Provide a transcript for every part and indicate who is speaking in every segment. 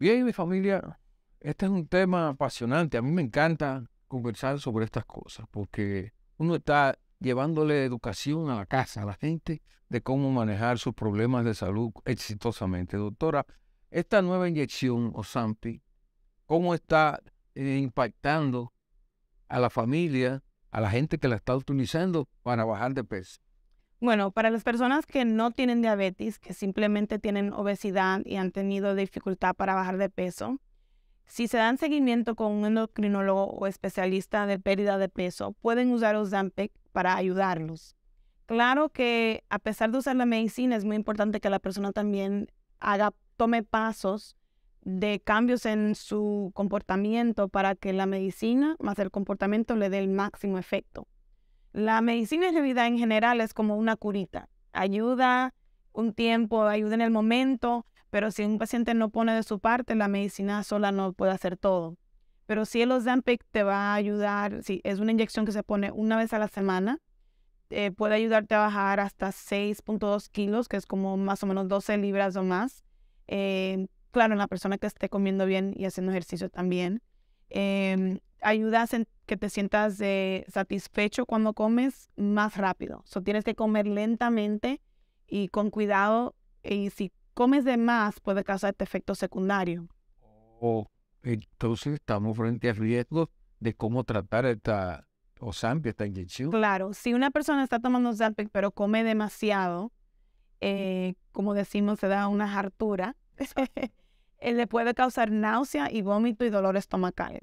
Speaker 1: Bien, mi familia, este es un tema apasionante. A mí me encanta conversar sobre estas cosas porque uno está llevándole educación a la casa, a la gente, de cómo manejar sus problemas de salud exitosamente. Doctora, esta nueva inyección Osampi, ¿cómo está eh, impactando a la familia, a la gente que la está utilizando para bajar de peso?
Speaker 2: Bueno, para las personas que no tienen diabetes, que simplemente tienen obesidad y han tenido dificultad para bajar de peso, si se dan seguimiento con un endocrinólogo o especialista de pérdida de peso, pueden usar Ozempic para ayudarlos. Claro que a pesar de usar la medicina, es muy importante que la persona también haga, tome pasos de cambios en su comportamiento para que la medicina más el comportamiento le dé el máximo efecto. La medicina y en general es como una curita. Ayuda un tiempo, ayuda en el momento, pero si un paciente no pone de su parte, la medicina sola no puede hacer todo. Pero si el Ozempic te va a ayudar, si es una inyección que se pone una vez a la semana, eh, puede ayudarte a bajar hasta 6.2 kilos, que es como más o menos 12 libras o más. Eh, claro, en la persona que esté comiendo bien y haciendo ejercicio también. Em, ayudas en que te sientas satisfecho cuando comes más rápido. So, tienes que comer lentamente y con cuidado. Y si comes de más, puede causar este efecto secundario.
Speaker 1: Oh, entonces estamos frente a riesgos de cómo tratar esta Zampi. esta inyección.
Speaker 2: Claro, si una persona está tomando Zampi, pero come demasiado, eh, como decimos, se da una hartura, eh, le puede causar náusea y vómito y dolor estomacal.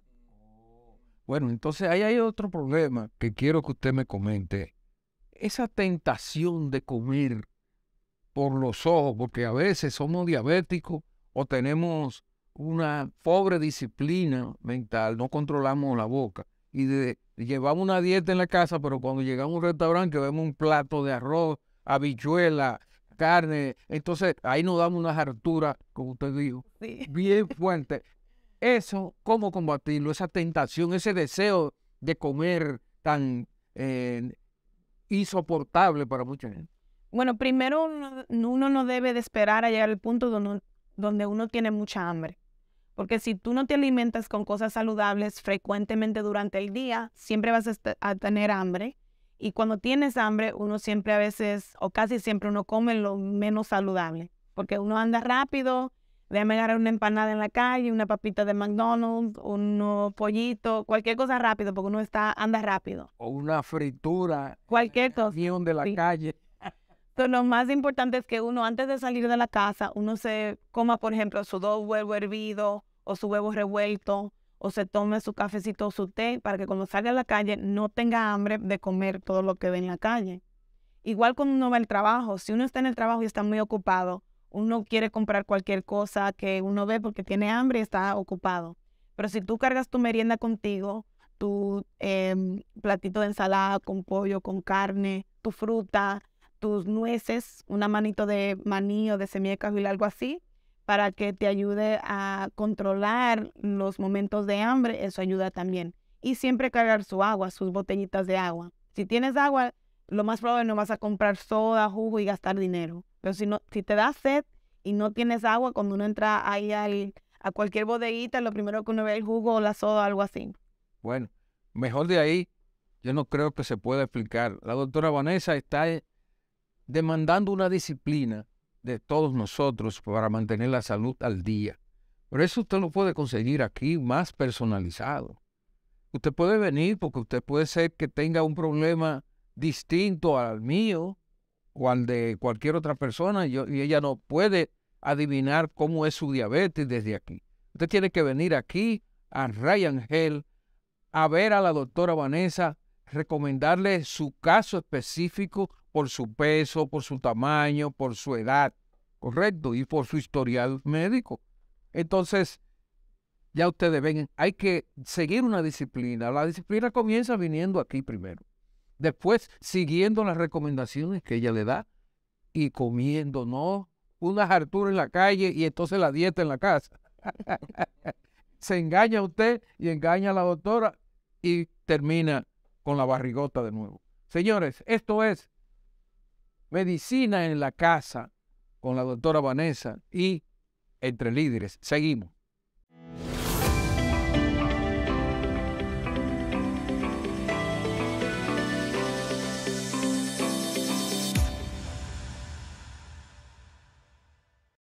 Speaker 1: Bueno, entonces ahí hay otro problema que quiero que usted me comente. Esa tentación de comer por los ojos, porque a veces somos diabéticos o tenemos una pobre disciplina mental, no controlamos la boca y llevamos una dieta en la casa, pero cuando llegamos a un restaurante vemos un plato de arroz, habichuela, carne, entonces ahí nos damos unas harturas, como usted dijo, bien fuerte. Eso, ¿cómo combatirlo? Esa tentación, ese deseo de comer tan eh, insoportable para mucha gente.
Speaker 2: Bueno, primero uno, no debe de esperar a llegar al punto donde, donde uno tiene mucha hambre. Porque si tú no te alimentas con cosas saludables frecuentemente durante el día, siempre vas a, tener hambre. Y cuando tienes hambre, uno siempre a veces, o casi siempre, uno come lo menos saludable. Porque uno anda rápido Déjame agarrar una empanada en la calle, una papita de McDonald's, unos pollito, cualquier cosa rápido, porque uno está anda rápido. O una fritura. Cualquier cosa. de la calle. Entonces, lo más importante es que uno, antes de salir de la casa, uno se coma, por ejemplo, su dos huevos hervidos o su huevo revuelto, o se tome su cafecito o su té, para que cuando salga a la calle no tenga hambre de comer todo lo que ve en la calle. Igual cuando uno va al trabajo, si uno está en el trabajo y está muy ocupado, uno quiere comprar cualquier cosa que uno ve porque tiene hambre y está ocupado. Pero si tú cargas tu merienda contigo, tu em, platito de ensalada con pollo, con carne, tu fruta, tus nueces, una manito de maní o de semilla de algo así, para que te ayude a controlar los momentos de hambre, eso ayuda también. Y siempre cargar su agua, sus botellitas de agua. Si tienes agua, lo más probable no vas a comprar soda, jugo y gastar dinero. Pero si, no, si te da sed y no tienes agua, cuando uno entra ahí a cualquier bodeguita, lo primero que uno ve es el jugo o la soda, o algo así.
Speaker 1: Bueno, mejor de ahí, yo no creo que se pueda explicar. La doctora Vanessa está eh, demandando una disciplina de todos nosotros para mantener la salud al día. Pero eso usted lo puede conseguir aquí más personalizado. Usted puede venir porque usted puede ser que tenga un problema distinto al mío o al de cualquier otra persona yo, y ella no puede adivinar cómo es su diabetes desde aquí. Usted tiene que venir aquí a Ryan Hell a ver a la doctora Vanessa, recomendarle su caso específico por su peso, por su tamaño, por su edad, correcto, y por su historial médico. Entonces, ya ustedes ven, hay que seguir una disciplina. La disciplina comienza viniendo aquí primero. Después, siguiendo las recomendaciones que ella le da y comiendo, ¿no? Unas harturas en la calle y entonces la dieta en la casa. Se engaña usted y engaña a la doctora y termina con la barrigota de nuevo. Señores, esto es medicina en la casa con la doctora Vanessa y entre líderes. Seguimos.